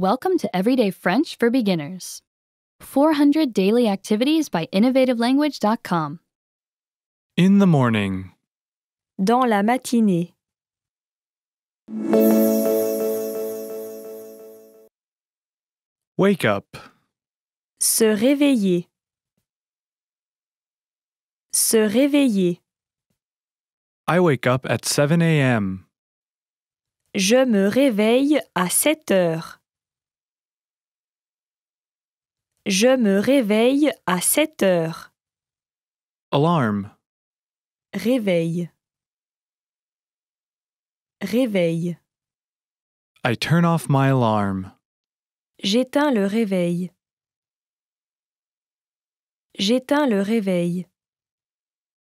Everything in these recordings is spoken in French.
Welcome to Everyday French for Beginners 400 Daily Activities by InnovativeLanguage.com. In the morning. Dans la matinée. Wake up. Se réveiller. Se réveiller. I wake up at 7 a.m. Je me réveille à 7 heures. Je me réveille à 7 heures. Alarm. Réveil. Réveil. I turn off my alarm. J'éteins le réveil. J'éteins le réveil.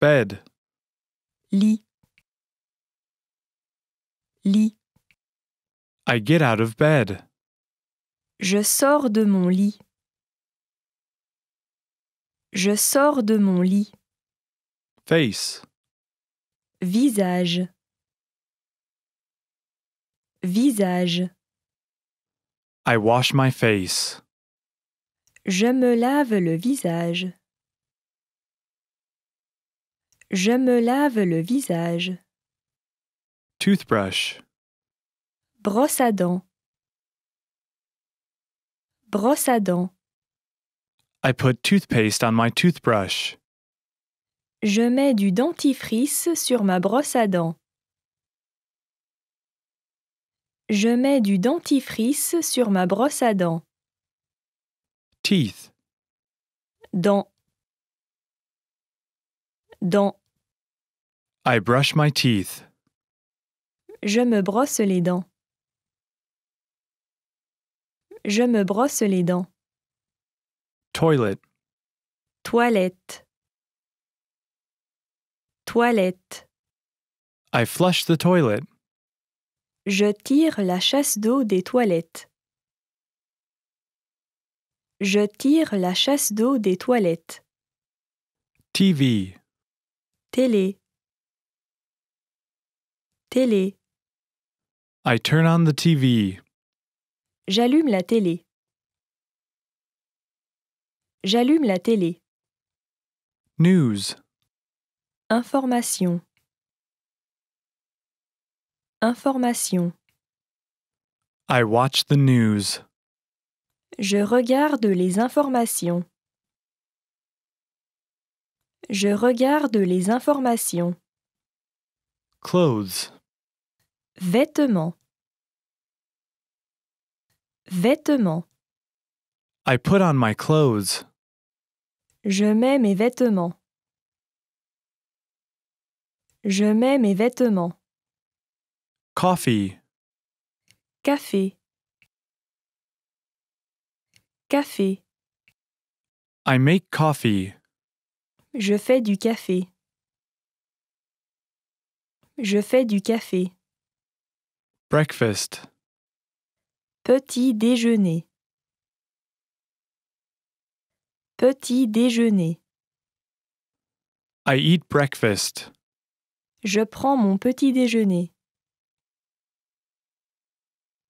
Bed. Lit. Lit. I get out of bed. Je sors de mon lit. Je sors de mon lit. Face. Visage. Visage. I wash my face. Je me lave le visage. Je me lave le visage. Toothbrush. Brosse à dents. Brosse à dents. I put toothpaste on my toothbrush. Je mets du dentifrice sur ma brosse à dents. Je mets du dentifrice sur ma brosse à dents. Teeth. Dents. Dents. I brush my teeth. Je me brosse les dents. Je me brosse les dents. Toilette, Toilette. Toilette. I flush the toilet. Je tire la chasse d'eau des toilettes. Je tire la chasse d'eau des toilettes. TV. Télé. Télé. I turn on the TV. J'allume la télé. J'allume la télé. News. Information. Information. I watch the news. Je regarde les informations. Je regarde les informations. Clothes. Vêtements. Vêtements. I put on my clothes. Je mets mes vêtements. Je mets mes vêtements. Coffee. Café. Café. I make coffee. Je fais du café. Je fais du café. Breakfast. Petit déjeuner. Petit déjeuner. I eat breakfast. Je prends mon petit déjeuner.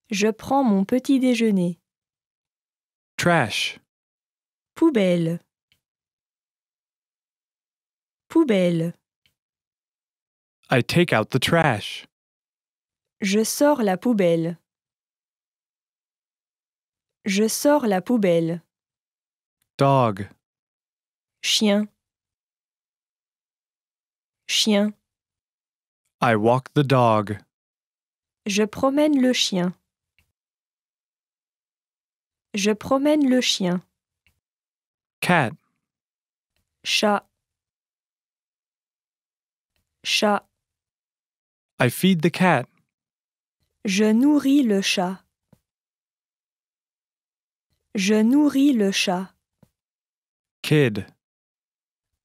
Je prends mon petit déjeuner. Trash. Poubelle. Poubelle. I take out the trash. Je sors la poubelle. Je sors la poubelle. dog chien chien I walk the dog Je promène le chien Je promène le chien cat chat chat I feed the cat Je nourris le chat Je nourris le chat Kid.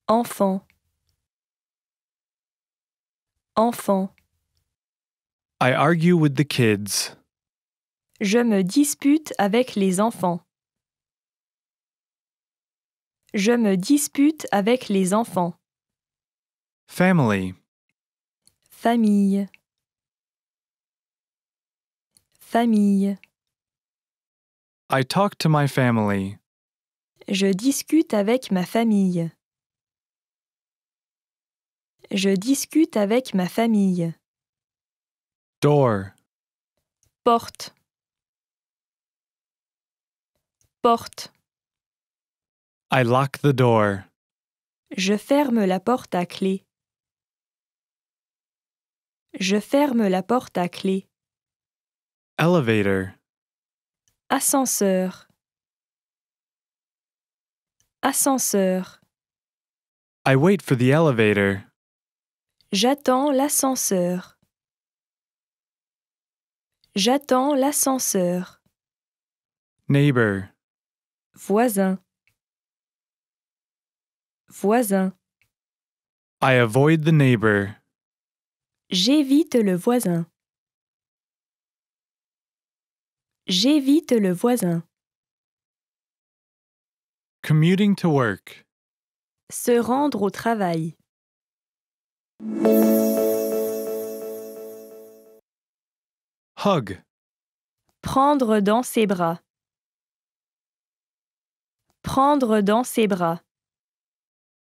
Enfant. Enfant. I argue with the kids. Je me dispute avec les enfants. Je me dispute avec les enfants. Family. Famille. Famille. I talk to my family. Je discute avec ma famille. Je discute avec ma famille. Door. Porte. Porte. I lock the door. Je ferme la porte à clé. Je ferme la porte à clé. Elevator. Ascenseur. Ascenseur. I wait for the elevator. J'attends l'ascenseur. J'attends l'ascenseur. Neighbor. Voisin. Voisin. I avoid the neighbor. J'évite le voisin. J'évite le voisin. Commuting to work. Se rendre au travail. Hug. Prendre dans ses bras. Prendre dans ses bras.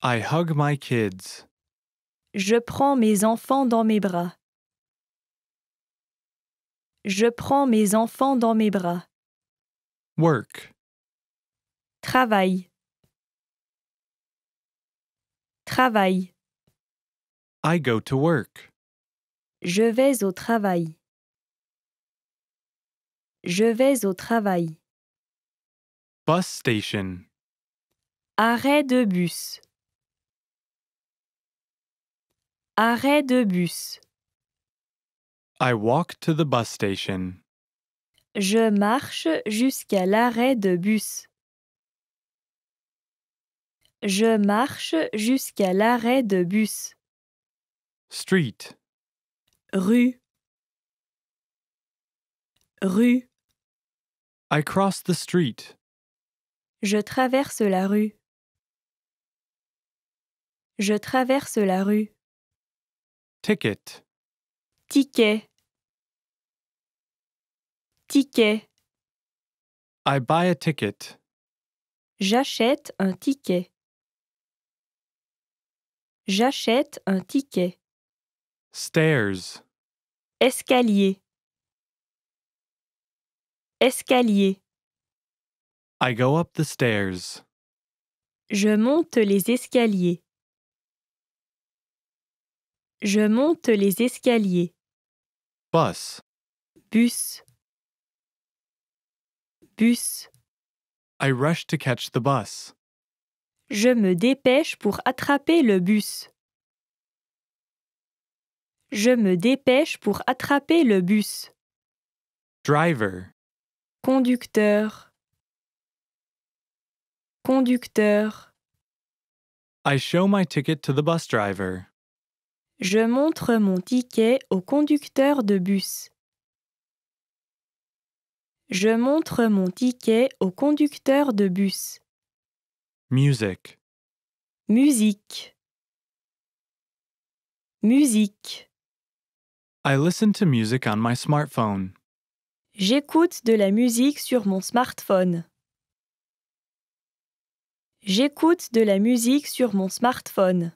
I hug my kids. Je prends mes enfants dans mes bras. Je prends mes enfants dans mes bras. Work. Travail. Travail. I go to work. Je vais au travail. Je vais au travail. Bus station. Arrêt de bus. Arrêt de bus. I walk to the bus station. Je marche jusqu'à l'arrêt de bus. Je marche jusqu'à l'arrêt de bus. Street. Rue. Rue. I cross the street. Je traverse la rue. Je traverse la rue. Ticket. Ticket. Ticket. I buy a ticket. J'achète un ticket. J'achète un ticket. Stairs. Escalier. Escalier. I go up the stairs. Je monte les escaliers. Je monte les escaliers. Bus. Bus. Bus. I rush to catch the bus. Je me dépêche pour attraper le bus. Je me dépêche pour attraper le bus. Driver. Conducteur. Conducteur. I show my ticket to the bus driver. Je montre mon ticket au conducteur de bus. Je montre mon ticket au conducteur de bus. Music. Musique. Musique. I listen to music on my smartphone. J'écoute de la musique sur mon smartphone. J'écoute de la musique sur mon smartphone.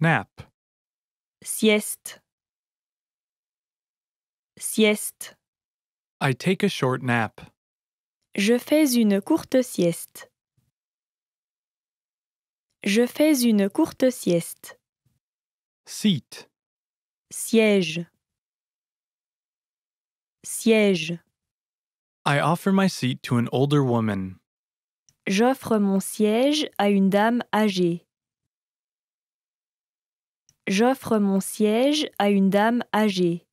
Nap. Sieste. Sieste. I take a short nap. Je fais une courte sieste. Je fais une courte sieste. Seat. Siège. Siège. I offer my seat to an older woman. J'offre mon siège à une dame âgée. J'offre mon siège à une dame âgée.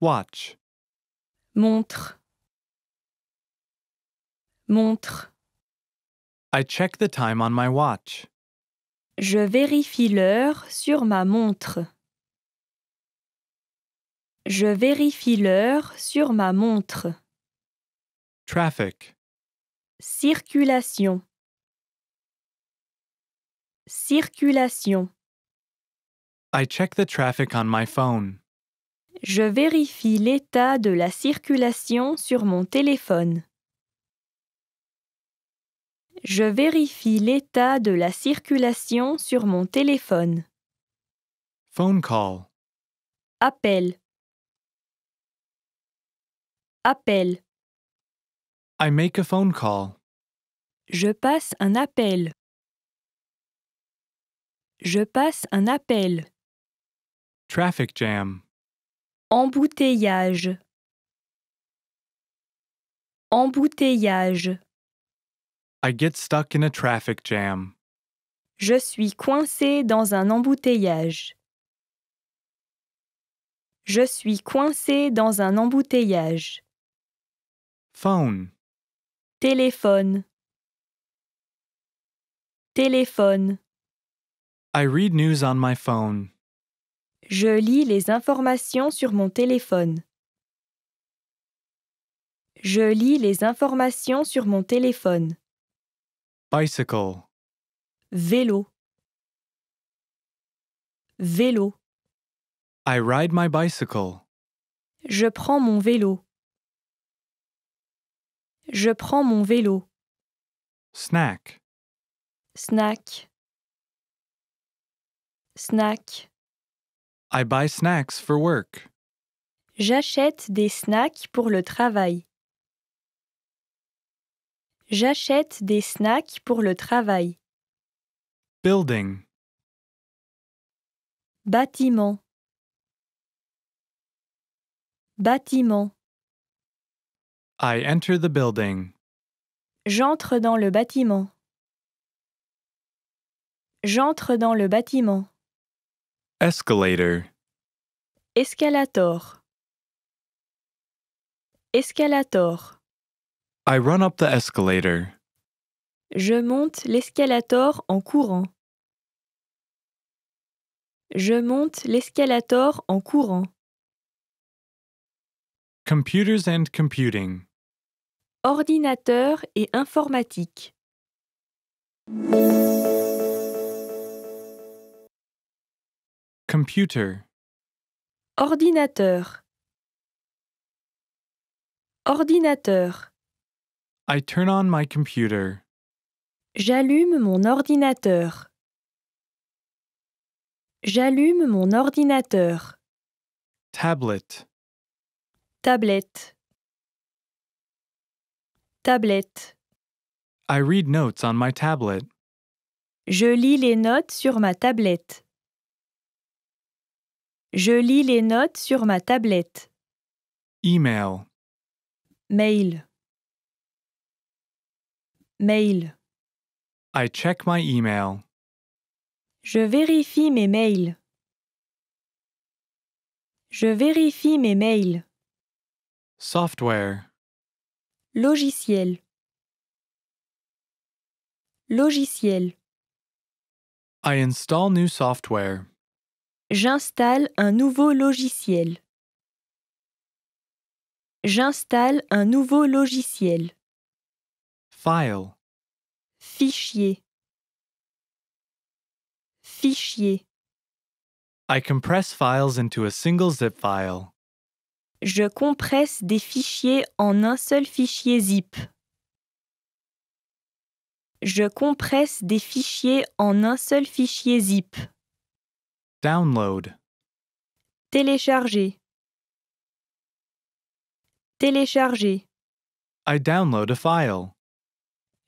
Watch. Montre. Montre. I check the time on my watch. Je vérifie l'heure sur ma montre. Je vérifie l'heure sur ma montre. Traffic. Circulation. Circulation. I check the traffic on my phone. Je vérifie l'état de la circulation sur mon téléphone. Je vérifie l'état de la circulation sur mon téléphone. Phone call. Appel. Appel. I make a phone call. Je passe un appel. Je passe un appel. Traffic jam. Embouteillage. Embouteillage. I get stuck in a traffic jam. Je suis coincé dans un embouteillage. Je suis coincé dans un embouteillage. Phone. Téléphone. Téléphone. I read news on my phone. Je lis les informations sur mon téléphone. Je lis les informations sur mon téléphone. Bicycle. Vélo. Vélo. I ride my bicycle. Je prends mon vélo. Je prends mon vélo. Snack. Snack. Snack. I buy snacks for work. J'achète des snacks pour le travail. J'achète des snacks pour le travail. Building. Bâtiment. Bâtiment. I enter the building. J'entre dans le bâtiment. J'entre dans le bâtiment. Escalator. Escalator. Escalator. I run up the escalator. Je monte l'escalator en courant. Je monte l'escalator en courant. Computers and computing. Ordinateur et informatique. Computer. Ordinateur. Ordinateur. I turn on my computer. J'allume mon ordinateur. J'allume mon ordinateur. Tablet. Tablette. Tablette. I read notes on my tablet. Je lis les notes sur ma tablette. Je lis les notes sur ma tablette. Email. Mail. Mail. I check my email. Je vérifie mes mails. Je vérifie mes mails. Software. Logiciel. Logiciel. I install new software. J'installe un nouveau logiciel. J'installe un nouveau logiciel. File. Fichier. Fichier. I compress files into a single zip file. Je compresse des fichiers en un seul fichier zip. Je compresse des fichiers en un seul fichier zip. Download. Télécharger. Télécharger. I download a file.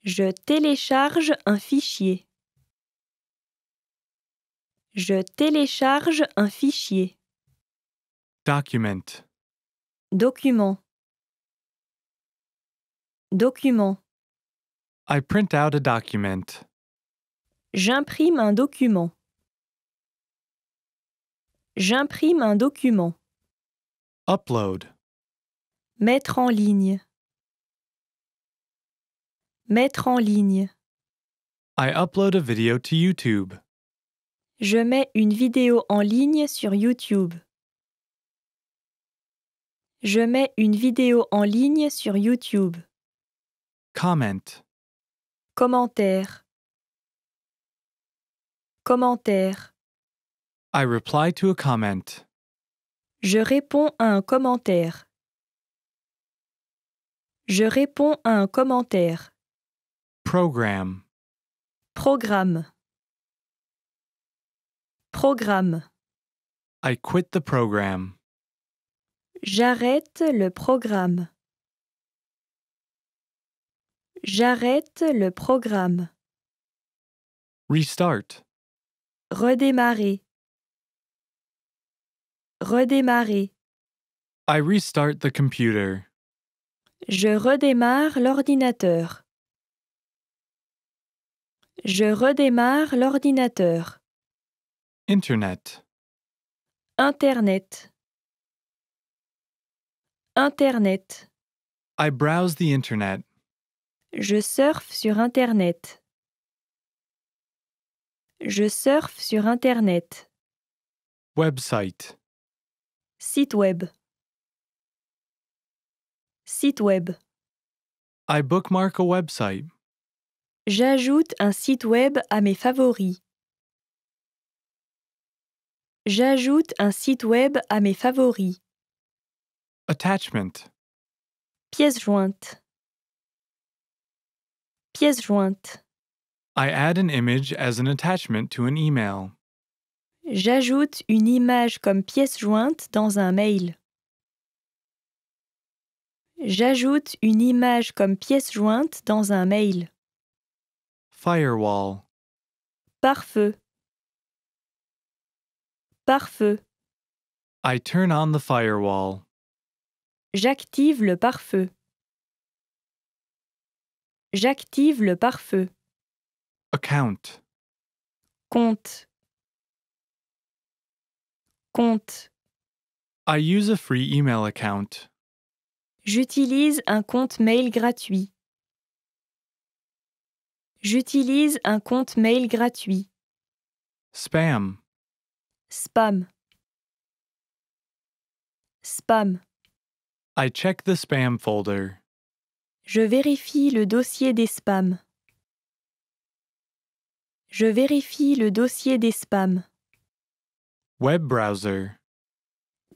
Je télécharge un fichier. Je télécharge un fichier. Document. Document. Document. I print out a document. J'imprime un document. J'imprime un document. Upload. Mettre en ligne. Mettre en ligne. I upload a video to YouTube. Je mets une vidéo en ligne sur YouTube. Je mets une vidéo en ligne sur YouTube. Comment. Commentaire. Commentaire. I reply to a comment. Je réponds à un commentaire. Je réponds à un commentaire. Programme, Programme. Programme. I quit the program. J'arrête le programme. J'arrête le programme. Restart. Redémarrer. Redémarrer. I restart the computer. Je redémarre l'ordinateur. Je redémarre l'ordinateur. Internet. Internet. Internet. I browse the internet. Je surfe sur internet. Je surfe sur internet. Website. Site web. Site web. I bookmark a website. J'ajoute un site web à mes favoris. J'ajoute un site web à mes favoris. Attachment. Pièce jointe. Pièce jointe. I add an image as an attachment to an email. J'ajoute une image comme pièce jointe dans un mail. J'ajoute une image comme pièce jointe dans un mail. Firewall. Pare-feu. Pare-feu. I turn on the firewall. J'active le pare-feu. J'active le pare-feu. Account. Compte. Compte. I use a free email account. J'utilise un compte mail gratuit. J'utilise un compte mail gratuit. Spam. Spam. Spam. I check the spam folder. Je vérifie le dossier des spams. Je vérifie le dossier des spams. Web browser.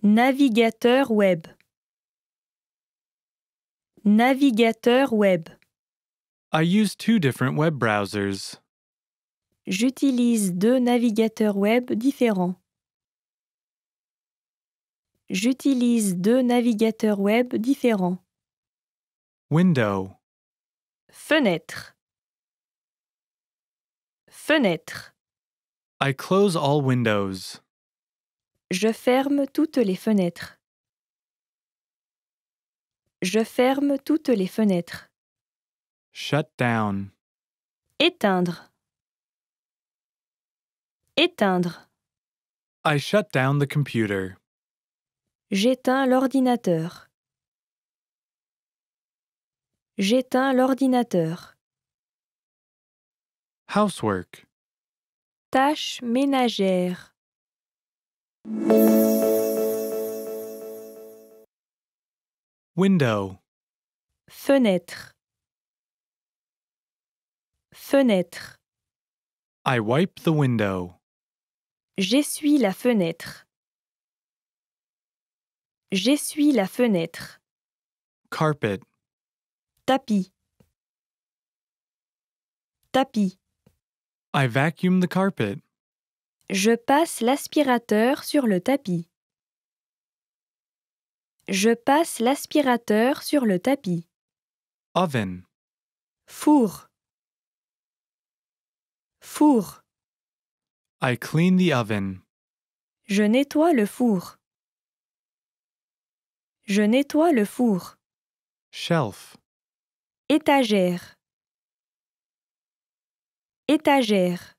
Navigateur web. Navigateur web. I use two different web browsers. J'utilise deux navigateurs web différents. J'utilise deux navigateurs web différents. Window. Fenêtre. Fenêtre. I close all windows. Je ferme toutes les fenêtres. Je ferme toutes les fenêtres. Shut down. Éteindre. Éteindre. I shut down the computer. J'éteins l'ordinateur. J'éteins l'ordinateur. Housework. Tâches ménagères. Window. Fenêtre. Fenêtre. I wipe the window. J'essuie la fenêtre. J'essuie la fenêtre. Carpet. Tapis. Tapis. I vacuum the carpet. Je passe l'aspirateur sur le tapis. Je passe l'aspirateur sur le tapis. Oven. Four. Four. I clean the oven. Je nettoie le four. Je nettoie le four. Shelf. Étagère. Étagère.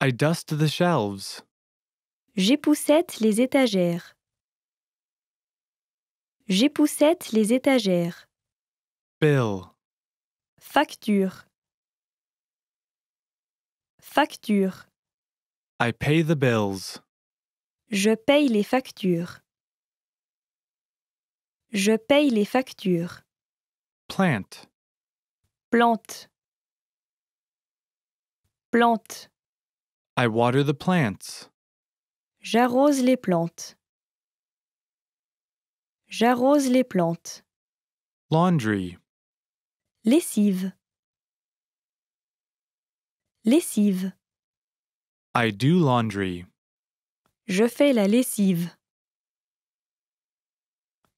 I dust the shelves. J'époussette les étagères. J'époussette les étagères. Bill. Facture. Facture. I pay the bills. Je paye les factures. Je paye les factures. Plant. Plante. Plante. I water the plants. J'arrose les plantes. J'arrose les plantes. Laundry. Lessive. Lessive. I do laundry. Je fais la lessive.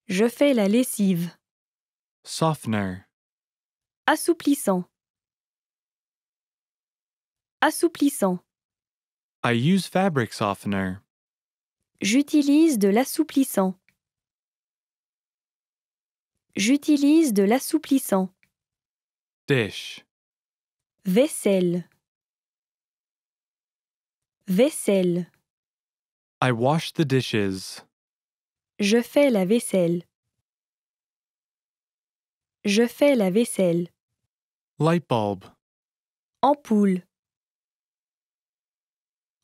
Je fais la lessive. Softener. Assouplissant. Assouplissant. I use fabric softener. J'utilise de l'assouplissant. J'utilise de l'assouplissant. Dish. Vaisselle. Vaisselle. I wash the dishes. Je fais la vaisselle. Je fais la vaisselle. Light bulb. Ampoule.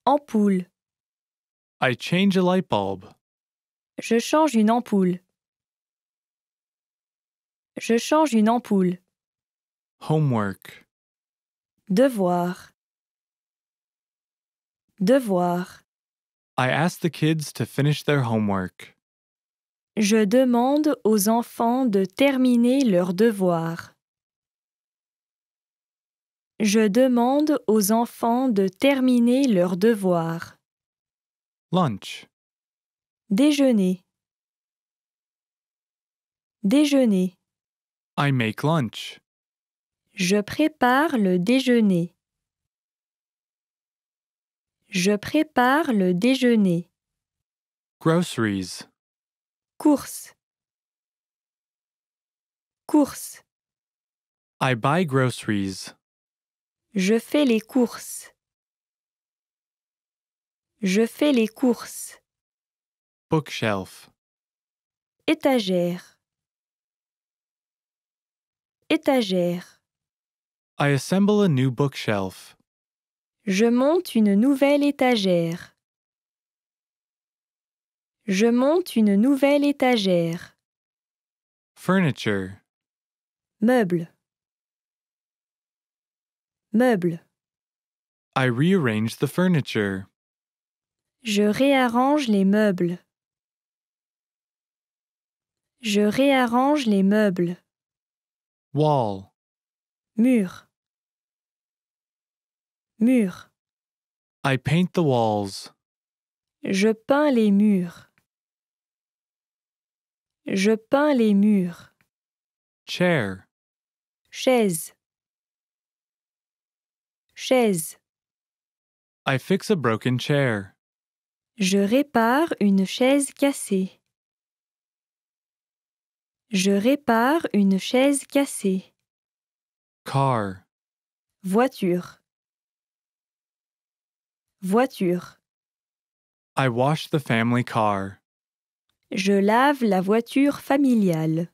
Ampoule. I change a light bulb. Je change une ampoule. Je change une ampoule. Homework. Devoir. Devoir. I ask the kids to finish their homework. Je demande aux enfants de terminer leurs devoirs. Je demande aux enfants de terminer leurs devoirs. Lunch. Déjeuner. Déjeuner. I make lunch. Je prépare le déjeuner. Je prépare le déjeuner. Groceries. Courses. Course. I buy groceries. Je fais les courses. Je fais les courses. Bookshelf. Étagère. Étagère. I assemble a new bookshelf. Je monte une nouvelle étagère. Je monte une nouvelle étagère. Furniture. Meuble. Meuble. I rearrange the furniture. Je réarrange les meubles. Je réarrange les meubles. Wall. Mur. Mur. I paint the walls. Je peins les murs. Je peins les murs. Chair. Chaise. Chaise. I fix a broken chair. Je répare une chaise cassée. Je répare une chaise cassée. Car. Voiture. Voiture. I wash the family car. Je lave la voiture familiale.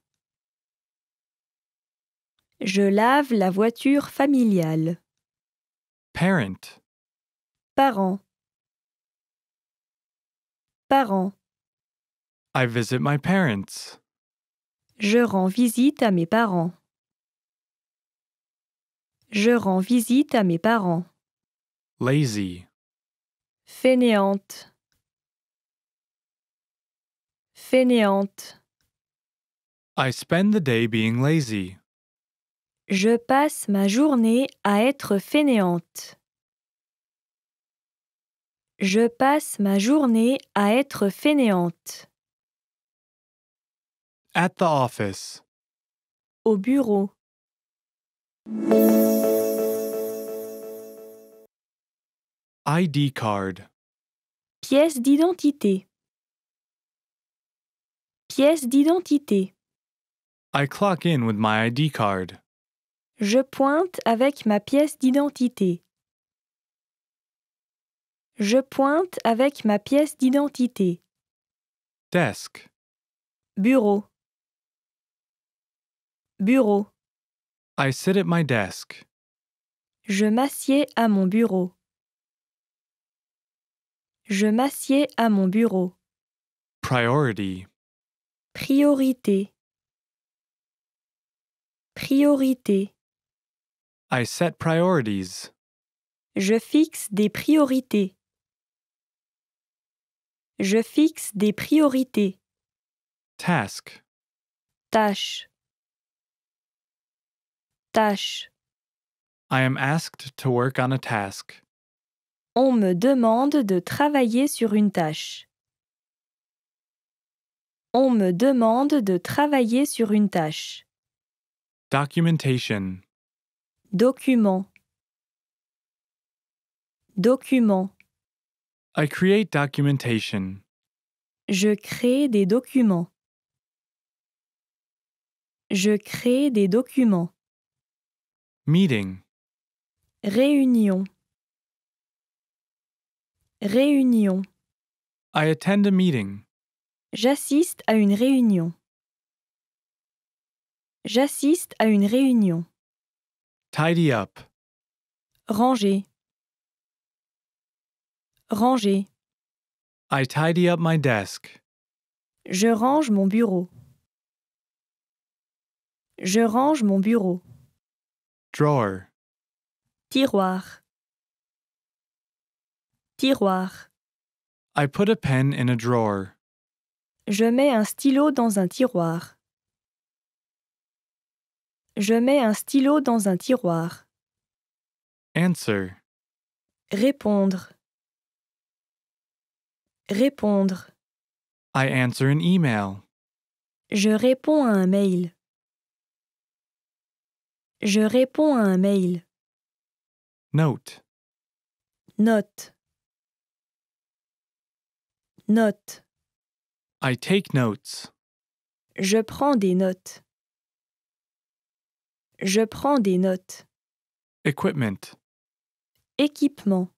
Je lave la voiture familiale. Parent. Parent. Parent. I visit my parents. Je rends visite à mes parents. Je rends visite à mes parents. Lazy fainéante, fainéante. I spend the day being lazy. Je passe ma journée à être fainéante. Je passe ma journée à être fainéante. At the office. Au bureau. ID card. Pièce d'identité. Pièce d'identité. I clock in with my ID card. Je pointe avec ma pièce d'identité. Je pointe avec ma pièce d'identité. Desk. Bureau. Bureau. I sit at my desk. Je m'assieds à mon bureau. Je m'assieds à mon bureau. Priority. Priorité. Priorité. I set priorities. Je fixe des priorités. Je fixe des priorités. Task. Tâche. Tâche. I am asked to work on a task. On me demande de travailler sur une tâche. On me demande de travailler sur une tâche. Documentation. Document. Document. I create documentation. Je crée des documents. Je crée des documents. Meeting. Réunion. Réunion. I attend a meeting. J'assiste à une réunion. J'assiste à une réunion. Tidy up. Ranger. Ranger. I tidy up my desk. Je range mon bureau. Je range mon bureau. Drawer. Tiroir. Tiroir. I put a pen in a drawer. Je mets un stylo dans un tiroir. Je mets un stylo dans un tiroir. Answer. Répondre. Répondre. I answer an email. Je réponds à un mail. Je réponds à un mail. Note. Note notes. I take notes. Je prends des notes. Je prends des notes. Equipment. Équipement.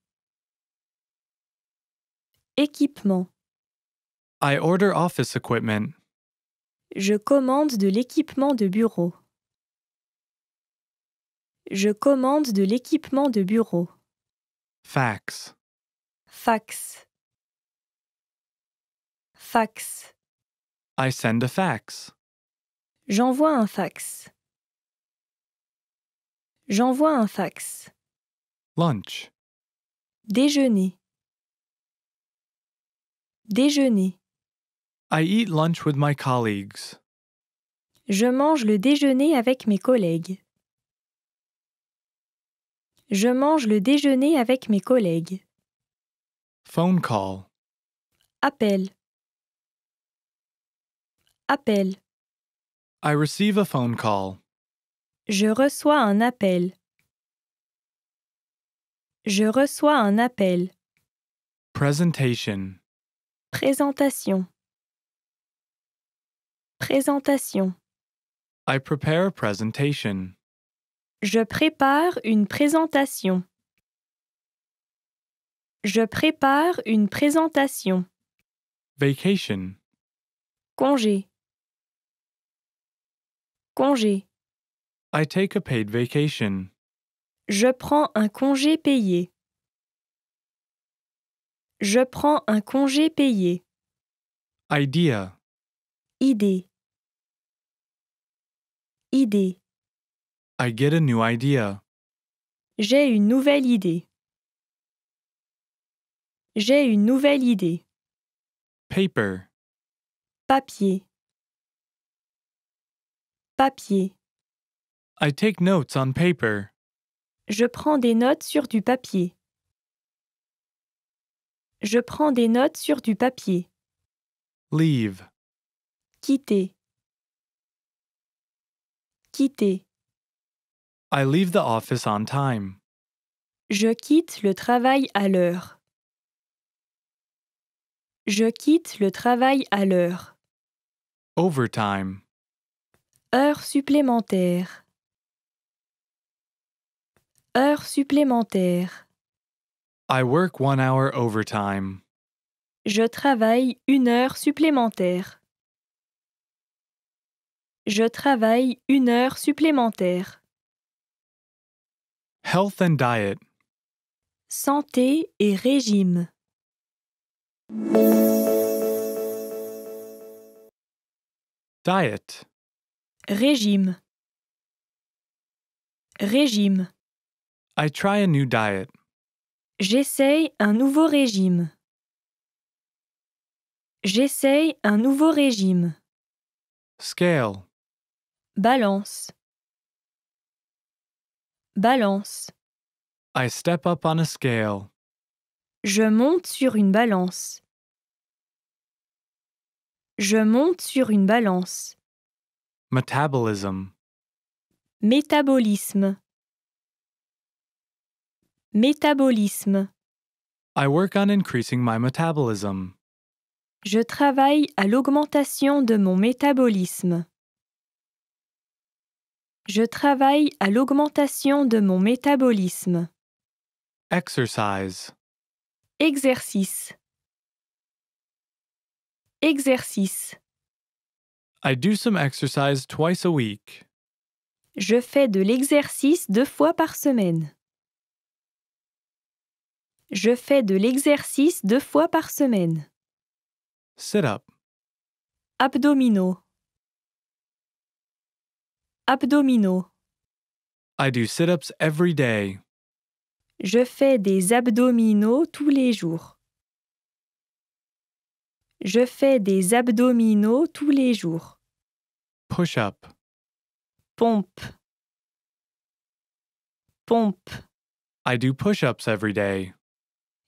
Équipement. I order office equipment. Je commande de l'équipement de bureau. Je commande de l'équipement de bureau. Fax. Fax fax. I send a fax. J'envoie un fax. J'envoie un fax. Lunch. Déjeuner. Déjeuner. I eat lunch with my colleagues. Je mange le déjeuner avec mes collègues. Je mange le déjeuner avec mes collègues. Phone call. Appel. Appel. I receive a phone call. Je reçois un appel. Je reçois un appel. Présentation. Présentation. Présentation. I prepare presentation. Je prépare une présentation. Je prépare une présentation. Vacation. Congé. Congé. I take a paid vacation. Je prends un congé payé. Je prends un congé payé. Idea. Idée. Idée. I get a new idea. J'ai une nouvelle idée. J'ai une nouvelle idée. Paper. Papier. Papier. I take notes on paper. Je prends des notes sur du papier. Je prends des notes sur du papier. Leave. Quitter. Quitter. I leave the office on time. Je quitte le travail à l'heure. Je quitte le travail à l'heure. Overtime. Heures supplémentaires. Heures supplémentaires. I work one hour overtime. Je travaille une heure supplémentaire. Je travaille une heure supplémentaire. Health and diet. Santé et régime. Diet. Régime. Régime. I try a new diet. J'essaye un nouveau régime. J'essaye un nouveau régime. Scale. Balance. Balance. I step up on a scale. Je monte sur une balance. Je monte sur une balance. Metabolism. Métabolisme. Métabolisme. I work on increasing my metabolism. Je travaille à l'augmentation de mon métabolisme. Je travaille à l'augmentation de mon métabolisme. Exercise. Exercice. Exercice. I do some exercise twice a week. Je fais de l'exercice deux fois par semaine. Je fais de l'exercice deux fois par semaine. Sit up. Abdominaux. Abdominaux. I do sit-ups every day. Je fais des abdominaux tous les jours. Je fais des abdominaux tous les jours. Push-up. Pompe. Pompe. I do push-ups every day.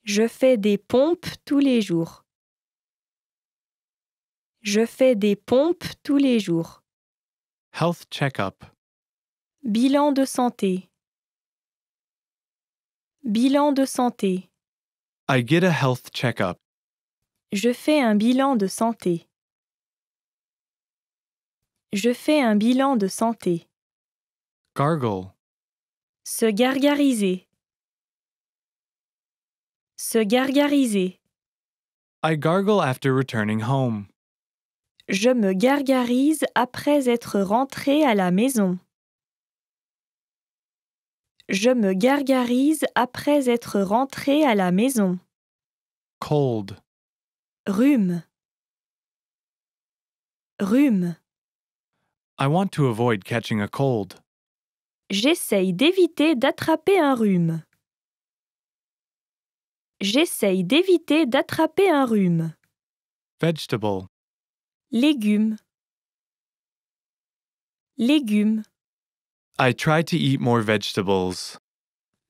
Je fais des pompes tous les jours. Je fais des pompes tous les jours. Health check-up. Bilan de santé. Bilan de santé. I get a health check-up. Je fais un bilan de santé. Je fais un bilan de santé. Gargle. Se gargariser. Se gargariser. I gargle after returning home. Je me gargarise après être rentré à la maison. Je me gargarise après être rentré à la maison. Cold. Rhume. Rhume. I want to avoid catching a cold. J'essaye d'éviter d'attraper un rhume. J'essaye d'éviter d'attraper un rhume. Vegetable. Légumes. Légumes. I try to eat more vegetables.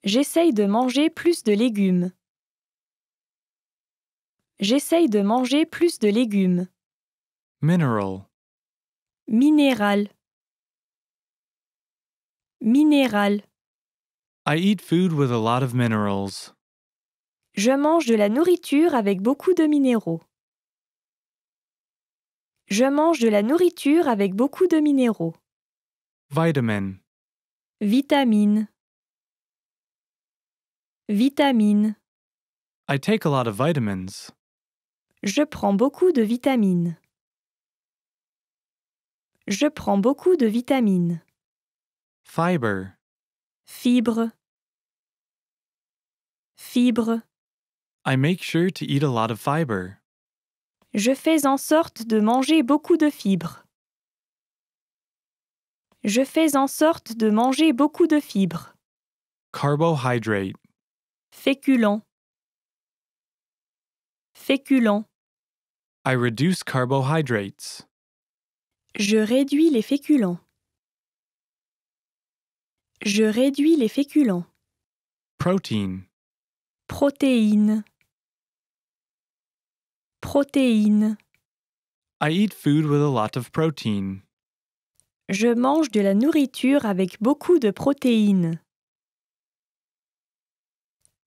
J'essaye de manger plus de légumes. J'essaie de manger plus de légumes. Mineral. Minéral. Minéral. I eat food with a lot of minerals. Je mange de la nourriture avec beaucoup de minéraux. Je mange de la nourriture avec beaucoup de minéraux. Vitamin. Vitamine. Vitamine. I take a lot of vitamins. Je prends beaucoup de vitamines. Je prends beaucoup de vitamines. Fiber. Fibre. Fibre. I make sure to eat a lot of fiber. Je fais en sorte de manger beaucoup de fibres. Je fais en sorte de manger beaucoup de fibres. Carbohydrate. Féculent. Féculents. I reduce carbohydrates. Je réduis les féculents. Je réduis les féculents. Protein. Protéines. Protéine. I eat food with a lot of protein. Je mange de la nourriture avec beaucoup de protéines.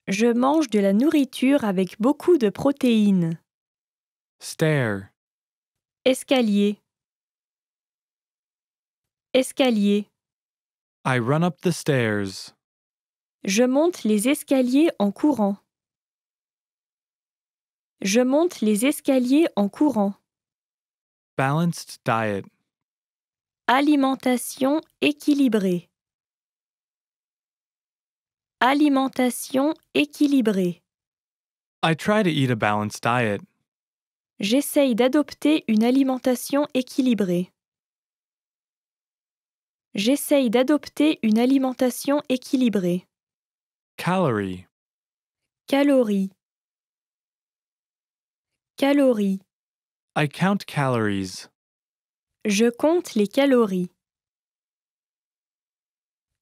Je mange de la nourriture avec beaucoup de protéines. Stair. Escalier. Escalier. I run up the stairs. Je monte les escaliers en courant. Je monte les escaliers en courant. Balanced diet. Alimentation équilibrée. Alimentation équilibrée. I try to eat a balanced diet. J'essaye d'adopter une alimentation équilibrée. J'essaye d'adopter une alimentation équilibrée. Calorie. Calories. Calories. I count calories. Je compte les calories.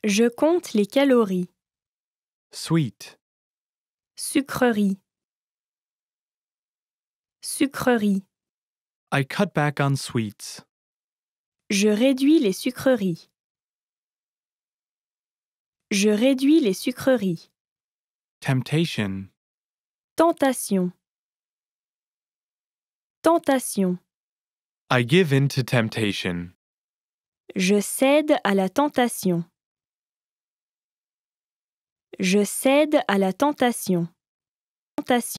Je compte les calories. Sweet. Sucrerie. Sucrerie. I cut back on sweets. Je réduis les sucreries. Je réduis les sucreries. Temptation. Tentation. Tentation. I give in to temptation. Je cède à la tentation. Je cède à la tentation. Tentation.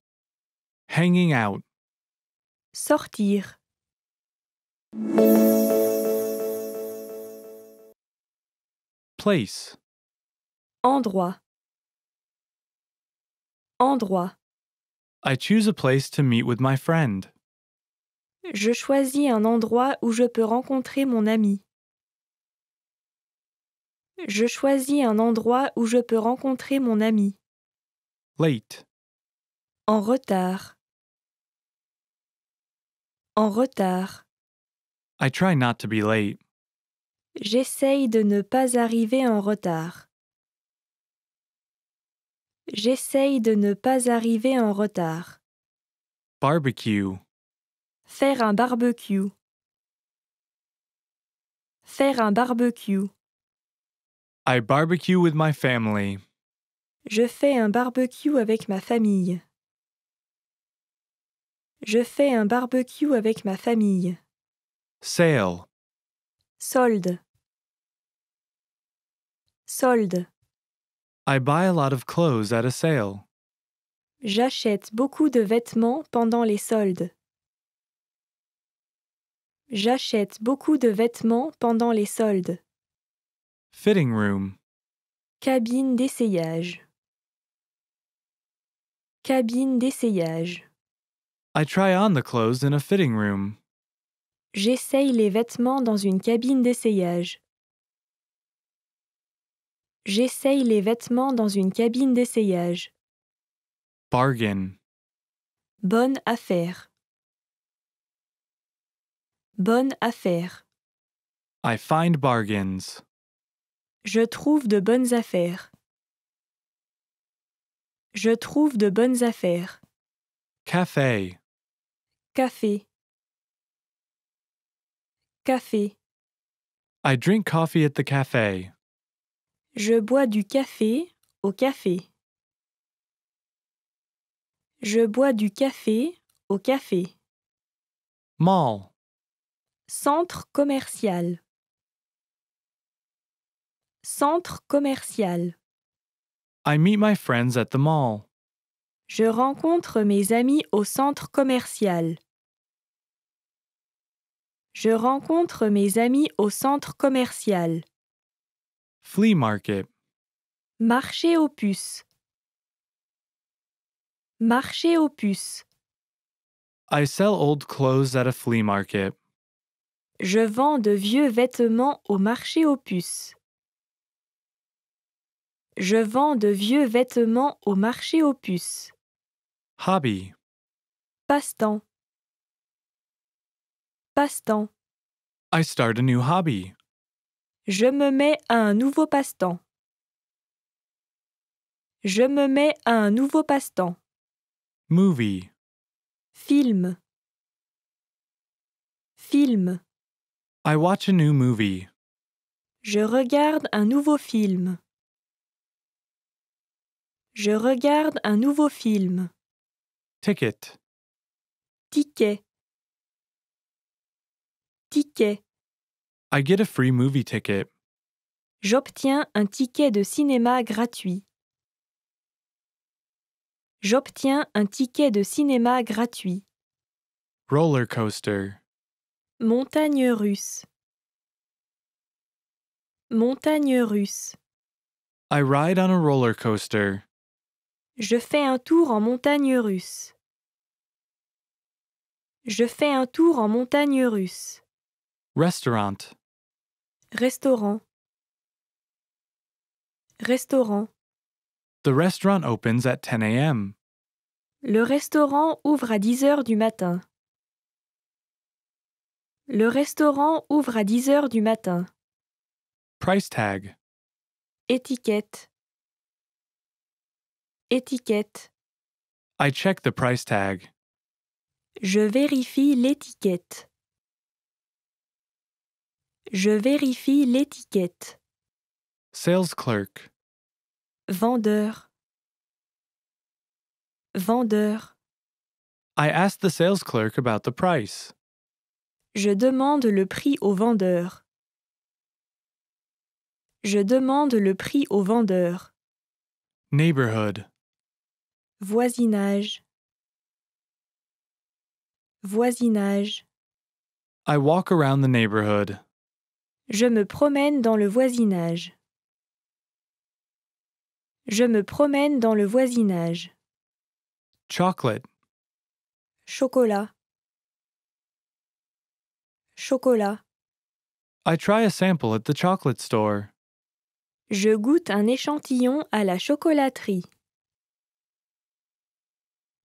Hanging out. Sortir. Place. Endroit. Endroit. I choose a place to meet with my friend. Je choisis un endroit où je peux rencontrer mon ami. Je choisis un endroit où je peux rencontrer mon ami. Late. En retard. En retard. I try not to be late. J'essaye de ne pas arriver en retard. J'essaye de ne pas arriver en retard. Barbecue. Faire un barbecue. Faire un barbecue. I barbecue with my family. Je fais un barbecue avec ma famille. Je fais un barbecue avec ma famille. Sale. Sold. Solde. I buy a lot of clothes at a sale. J'achète beaucoup de vêtements pendant les soldes. J'achète beaucoup de vêtements pendant les soldes. Fitting room. Cabine d'essayage. Cabine d'essayage. I try on the clothes in a fitting room. J'essaye les vêtements dans une cabine d'essayage. J'essaye les vêtements dans une cabine d'essayage. Bargain. Bonne affaire. Bonne affaire. I find bargains. Je trouve de bonnes affaires. Je trouve de bonnes affaires. Café. Café. Café. I drink coffee at the café. Je bois du café au café. Je bois du café au café. Mall. Centre commercial. Centre commercial. I meet my friends at the mall. Je rencontre mes amis au centre commercial. Je rencontre mes amis au centre commercial. Flea market. Marché aux puces. Marché aux puces. I sell old clothes at a flea market. Je vends de vieux vêtements au marché aux puces. Je vends de vieux vêtements au marché aux puces. Hobby. Passe-temps. Passe-temps. I start a new hobby. Je me mets à un nouveau passe-temps. Je me mets à un nouveau passe-temps. Movie. Film. Film. I watch a new movie. Je regarde un nouveau film. Je regarde un nouveau film. Ticket. Ticket. Ticket. I get a free movie ticket. J'obtiens un ticket de cinéma gratuit. J'obtiens un ticket de cinéma gratuit. Roller coaster. Montagne russe. Montagne russe. I ride on a roller coaster. Je fais un tour en montagne russe. Je fais un tour en montagne russe. Restaurant. Restaurant. Restaurant. The restaurant opens at 10 a.m. Le restaurant ouvre à 10 heures du matin. Le restaurant ouvre à 10 heures du matin. Price tag. Étiquette. Étiquette. I check the price tag. Je vérifie l'étiquette. Je vérifie l'étiquette. Sales clerk. Vendeur. Vendeur. I ask the sales clerk about the price. Je demande le prix au vendeur. Je demande le prix au vendeur. Neighborhood. Voisinage. Voisinage. I walk around the neighborhood. Je me promène dans le voisinage. Je me promène dans le voisinage. Chocolate. Chocolat. Chocolat. I try a sample at the chocolate store. Je goûte un échantillon à la chocolaterie.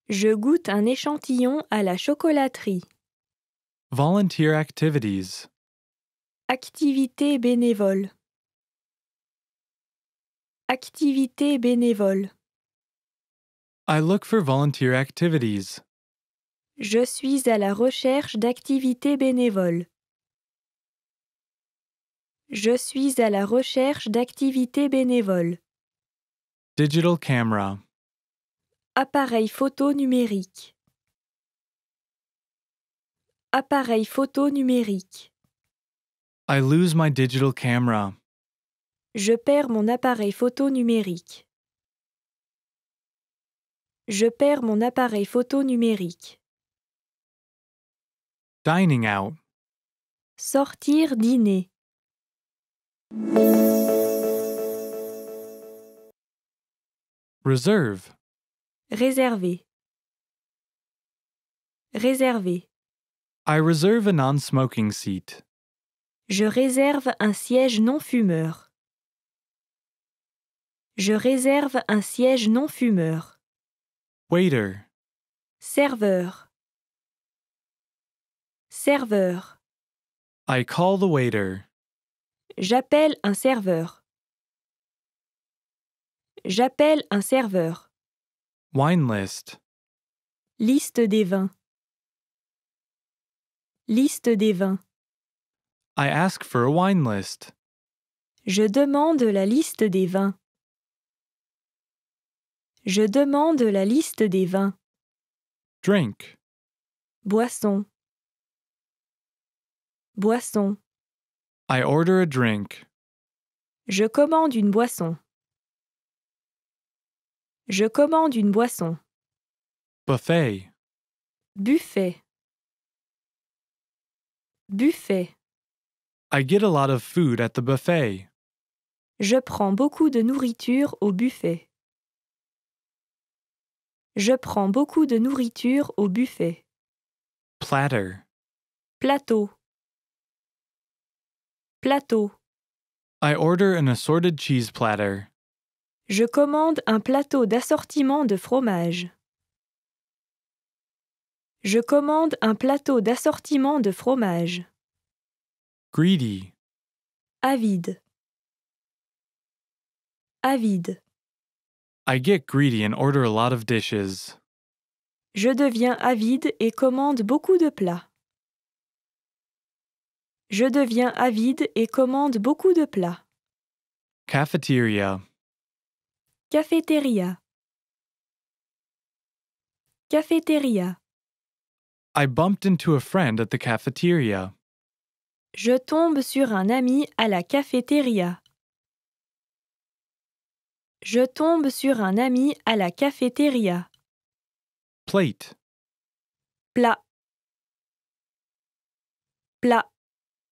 Je goûte un échantillon à la chocolaterie. Volunteer activities. Activité bénévole. Activité bénévole. I look for volunteer activities. Je suis à la recherche d'activités bénévoles. Je suis à la recherche d'activités bénévoles. Digital camera. Appareil photo numérique. Appareil photo numérique. I lose my digital camera. Je perds mon appareil photo numérique. Je perds mon appareil photo numérique. Dining out. Sortir dîner. Reserve. Réserver. Réserver. I reserve a non-smoking seat. Je réserve un siège non fumeur. Je réserve un siège non fumeur. Waiter. Serveur. Serveur. I call the waiter. J'appelle un serveur. J'appelle un serveur. Wine list. Liste des vins. Liste des vins. I ask for a wine list. Je demande la liste des vins. Je demande la liste des vins. Drink. Boisson. Boisson. I order a drink. Je commande une boisson. Je commande une boisson. Buffet. Buffet. Buffet. I get a lot of food at the buffet. Je prends beaucoup de nourriture au buffet. Je prends beaucoup de nourriture au buffet. Platter. Plateau. Plateau. I order an assorted cheese platter. Je commande un plateau d'assortiment de fromage. Je commande un plateau d'assortiment de fromage. Greedy. Avide. Avide. I get greedy and order a lot of dishes. Je deviens avide et commande beaucoup de plats. Je deviens avide et commande beaucoup de plats. Cafeteria. Cafeteria. Cafétéria. I bumped into a friend at the cafeteria. Je tombe sur un ami à la cafétéria. Je tombe sur un ami à la cafétéria. Plate. Plat. Plat.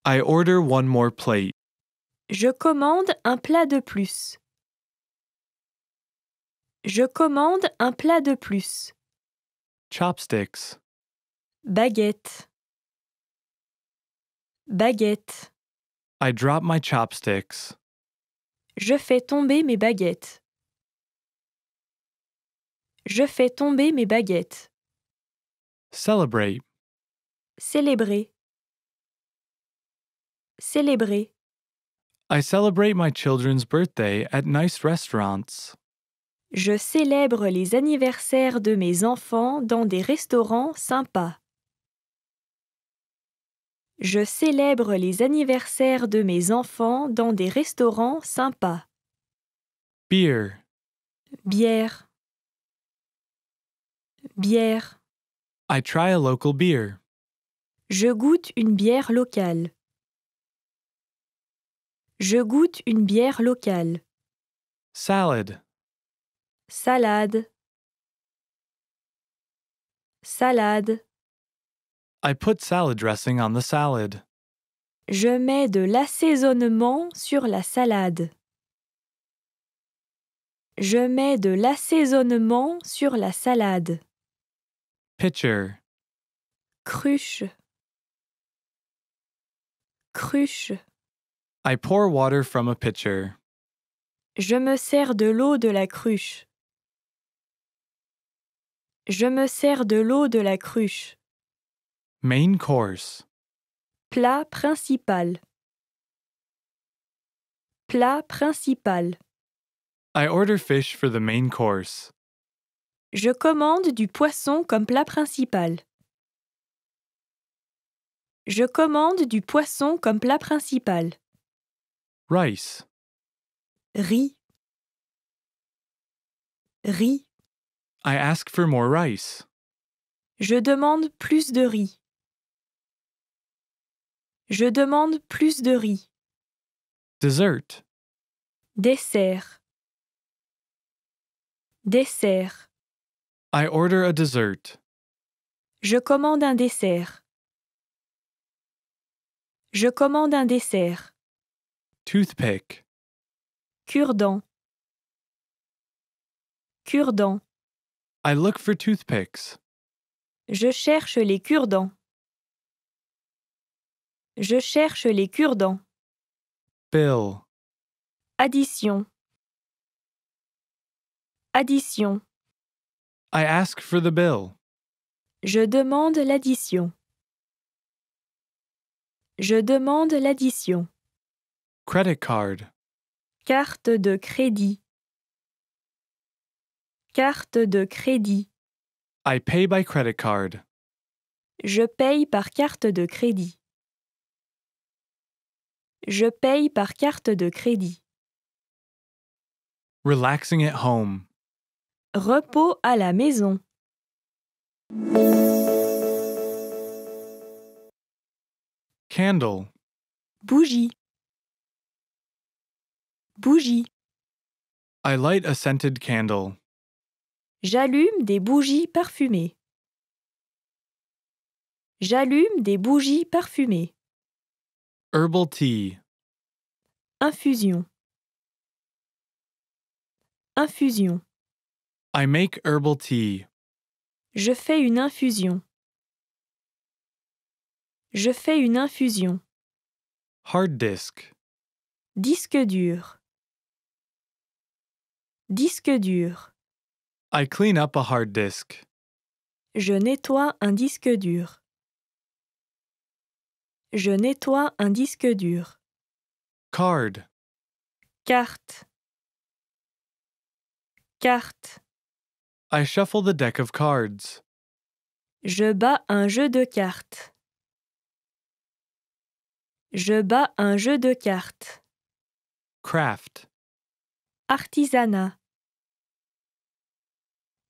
I order one more plate. Je commande un plat de plus. Je commande un plat de plus. Chopsticks. Baguette. Baguette. I drop my chopsticks. Je fais tomber mes baguettes. Je fais tomber mes baguettes. Celebrate. Célébrer. Célébrer. I celebrate my children's birthday at nice restaurants. Je célèbre les anniversaires de mes enfants dans des restaurants sympas. Je célèbre les anniversaires de mes enfants dans des restaurants sympas. Beer. Bière. Bière. I try a local beer. Je goûte une bière locale. Je goûte une bière locale. Salad. Salade. Salade. I put salad dressing on the salad. Je mets de l'assaisonnement sur la salade. Je mets de l'assaisonnement sur la salade. Pitcher. Cruche. Cruche. I pour water from a pitcher. Je me sers de l'eau de la cruche. Je me sers de l'eau de la cruche. Main course. Plat principal. Plat principal. I order fish for the main course. Je commande du poisson comme plat principal. Je commande du poisson comme plat principal. Rice. Riz. Riz. I ask for more rice. Je demande plus de riz. Je demande plus de riz. Dessert. Dessert. Dessert. I order a dessert. Je commande un dessert. Je commande un dessert. Toothpick. Cure-dent. Cure-dent. I look for toothpicks. Je cherche les cure-dents. Je cherche les cure-dents. Bill. Addition. Addition. I ask for the bill. Je demande l'addition. Je demande l'addition. Credit card. Carte de crédit. Carte de crédit. I pay by credit card. Je paye par carte de crédit. Je paye par carte de crédit. Relaxing at home. Repos à la maison. Candle. Bougie. Bougie. I light a scented candle. J'allume des bougies parfumées. J'allume des bougies parfumées. Herbal tea. Infusion. Infusion. I make herbal tea. Je fais une infusion. Je fais une infusion. Hard disk. Disque dur. Disque dur. I clean up a hard disk. Je nettoie un disque dur. Je nettoie un disque dur. Card. Carte. Carte. I shuffle the deck of cards. Je bats un jeu de cartes. Je bats un jeu de cartes. Craft. Artisanat.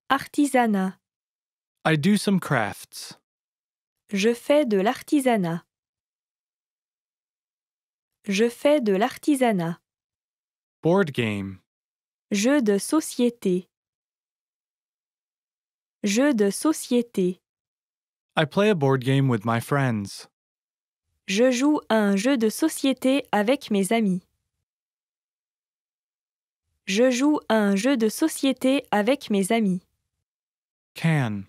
Artisanat. I do some crafts. Je fais de l'artisanat. Je fais de l'artisanat. Board game. Jeu de société. Jeu de société. I play a board game with my friends. Je joue à un jeu de société avec mes amis. Je joue à un jeu de société avec mes amis. Can.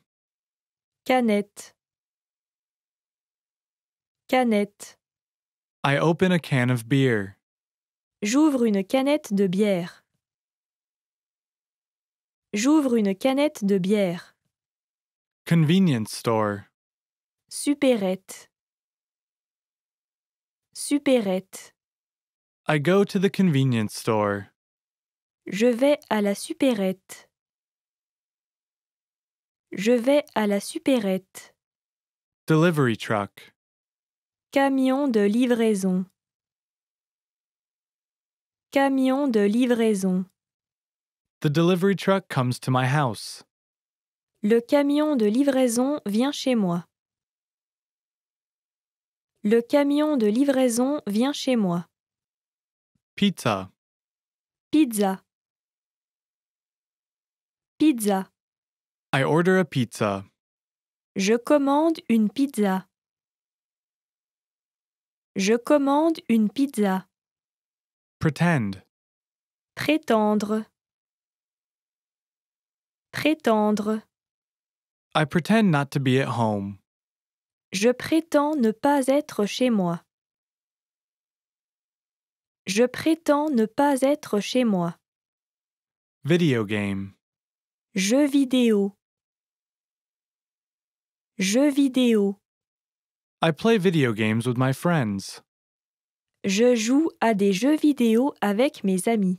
Canette. Canette. I open a can of beer. J'ouvre une canette de bière. J'ouvre une canette de bière. Convenience store. Supérette. Supérette. I go to the convenience store. Je vais à la supérette. Je vais à la supérette. Delivery truck. Camion de livraison. Camion de livraison. The delivery truck comes to my house. Le camion de livraison vient chez moi. Le camion de livraison vient chez moi. Pizza. Pizza. Pizza pizza. Je commande une pizza. Je commande une pizza. Pretend. Prétendre. Prétendre. I pretend not to be at home. Je prétends ne pas être chez moi. Je prétends ne pas être chez moi. Video game. Jeu vidéo. Jeux vidéo. I play video games with my friends. Je joue à des jeux vidéo avec mes amis.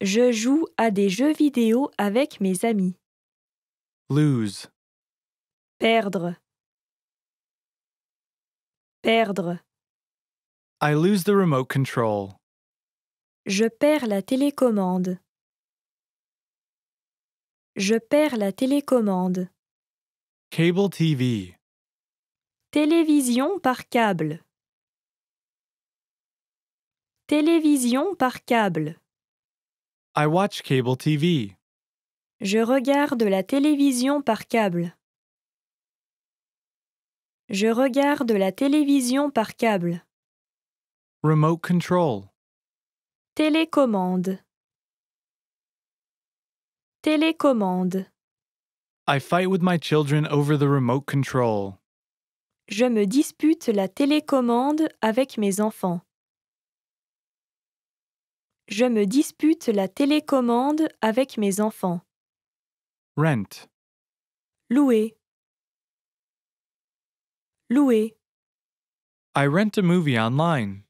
Je joue à des jeux vidéo avec mes amis. Lose. Perdre. Perdre. I lose the remote control. Je perds la télécommande. Je perds la télécommande. Cable TV. Télévision par câble. Télévision par câble. I watch cable TV. Je regarde la télévision par câble. Je regarde la télévision par câble. Remote control. Télécommande. Télécommande. I fight with my children over the remote control. Je me dispute la télécommande avec mes enfants. Je me dispute la télécommande avec mes enfants. Rent. Louer. Louer. I rent a movie online.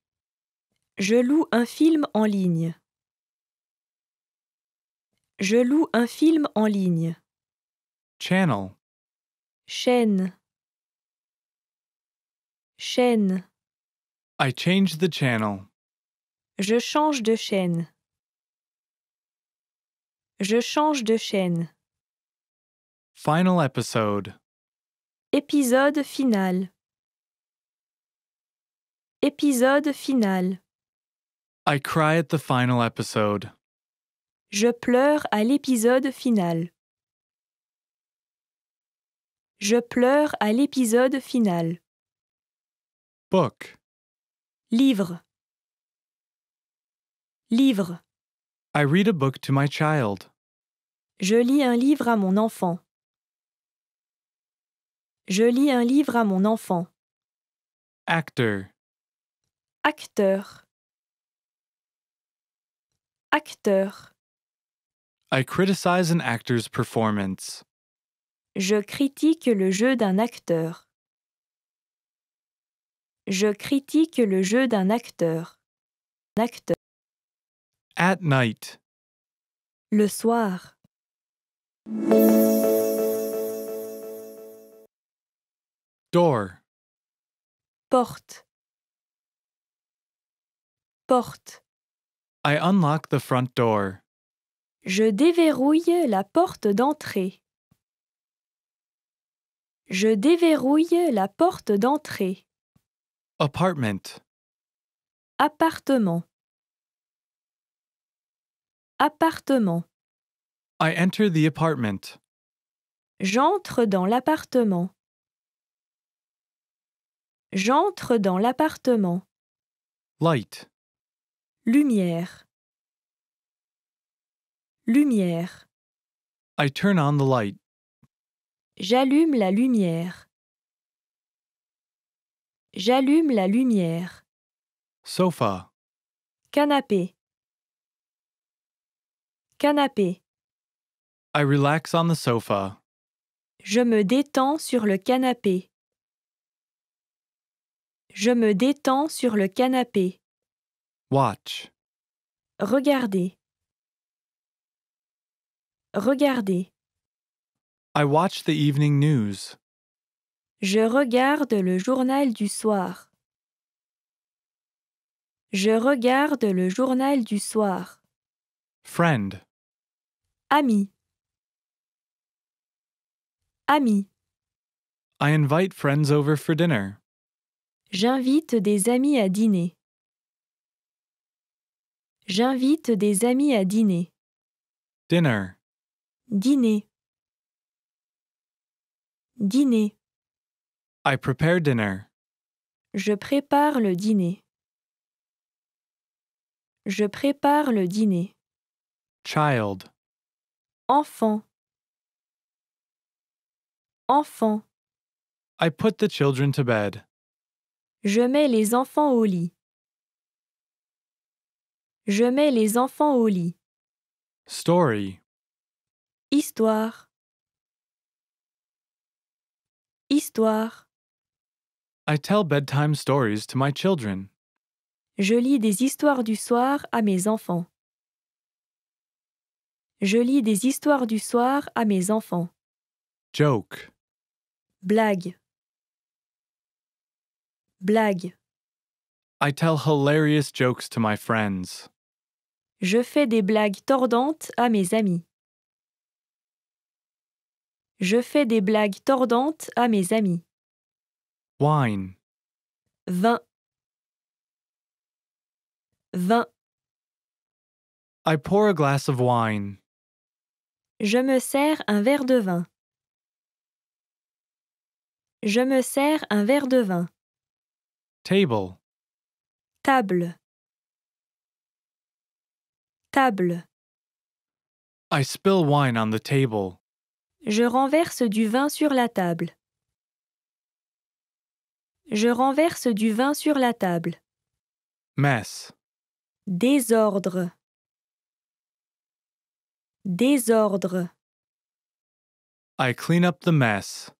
Je loue un film en ligne. Je loue un film en ligne. Channel. Chaîne. Chaîne. I change the channel. Je change de chaîne. Je change de chaîne. Final episode. Épisode final. Épisode final. I cry at the final episode. Je pleure à l'épisode final. Je pleure à l'épisode final. Book. Livre. Livre. I read a book to my child. Je lis un livre à mon enfant. Je lis un livre à mon enfant. Actor. Acteur. Acteur. I criticize an actor's performance. Je critique le jeu d'un acteur. Je critique le jeu d'un acteur. acteur. At night. Le soir. Door. Porte. Porte. I unlock the front door. Je déverrouille la porte d'entrée. Je déverrouille la porte d'entrée. Apartment. Appartement. Appartement. I enter the apartment. J'entre dans l'appartement. J'entre dans l'appartement. Light. Lumière. Lumière. I turn on the light. J'allume la lumière. J'allume la lumière. Sofa. Canapé. Canapé. I relax on the sofa. Je me détends sur le canapé. Je me détends sur le canapé. Watch. Regardez. Regardez. I watch the evening news. Je regarde le journal du soir. Je regarde le journal du soir. Friend. Ami. Ami. I invite friends over for dinner. J'invite des amis à dîner. J'invite des amis à dîner. Dinner. Dîner. Dîner. I prepare dinner. Je prépare le dîner. Je prépare le dîner. Child. Enfant. Enfant. I put the children to bed. Je mets les enfants au lit. Je mets les enfants au lit. Story. Histoire. Histoire. I tell bedtime stories to my children. Je lis des histoires du soir à mes enfants. Je lis des histoires du soir à mes enfants. Joke. Blague. Blague. I tell hilarious jokes to my friends. Je fais des blagues tordantes à mes amis. Je fais des blagues tordantes à mes amis. Wine. Vin. Vin. I pour a glass of wine. Je me sers un verre de vin. Je me sers un verre de vin. Table. Table. Table. I spill wine on the table. Je renverse du vin sur la table. Je renverse du vin sur la table. Mess. Désordre. Désordre. I clean up the mess.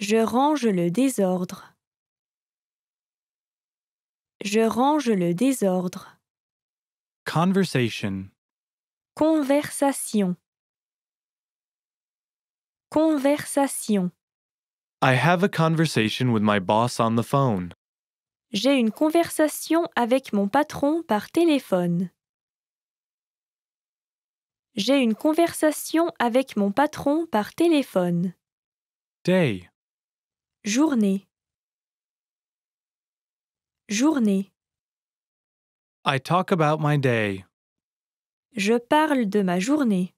Je range le désordre. Je range le désordre. Conversation. Conversation. Conversation. I have a conversation with my boss on the phone. J'ai une conversation avec mon patron par téléphone. J'ai une conversation avec mon patron par téléphone. Day. Journée. Journée. I talk about my day. Je parle de ma journée.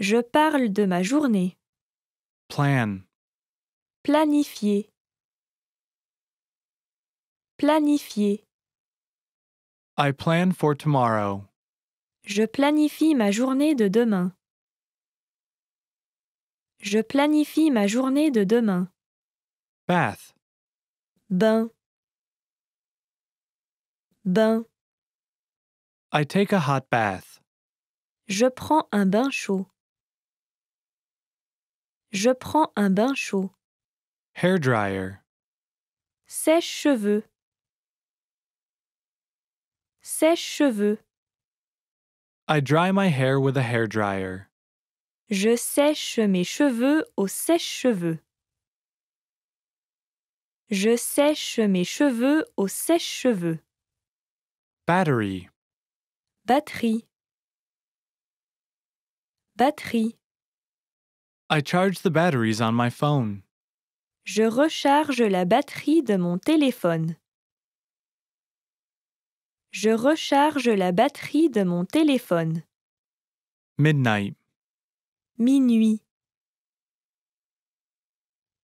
Je parle de ma journée. Plan. Planifier. Planifier. I plan for tomorrow. Je planifie ma journée de demain. Je planifie ma journée de demain. Bath. Bain. Bain. I take a hot bath. Je prends un bain chaud. Je prends un bain chaud. Hair Sèche-cheveux. Sèche-cheveux. I dry my hair with a hairdryer. Je sèche mes cheveux au sèche-cheveux. Je sèche mes cheveux au sèche-cheveux. Battery. Batterie. Batterie. I charge the batteries on my phone. Je recharge la batterie de mon téléphone. Je recharge la batterie de mon téléphone. Midnight. Minuit.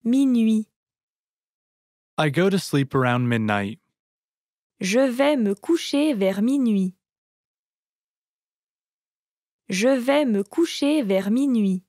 Minuit. I go to sleep around midnight. Je vais me coucher vers minuit. Je vais me coucher vers minuit.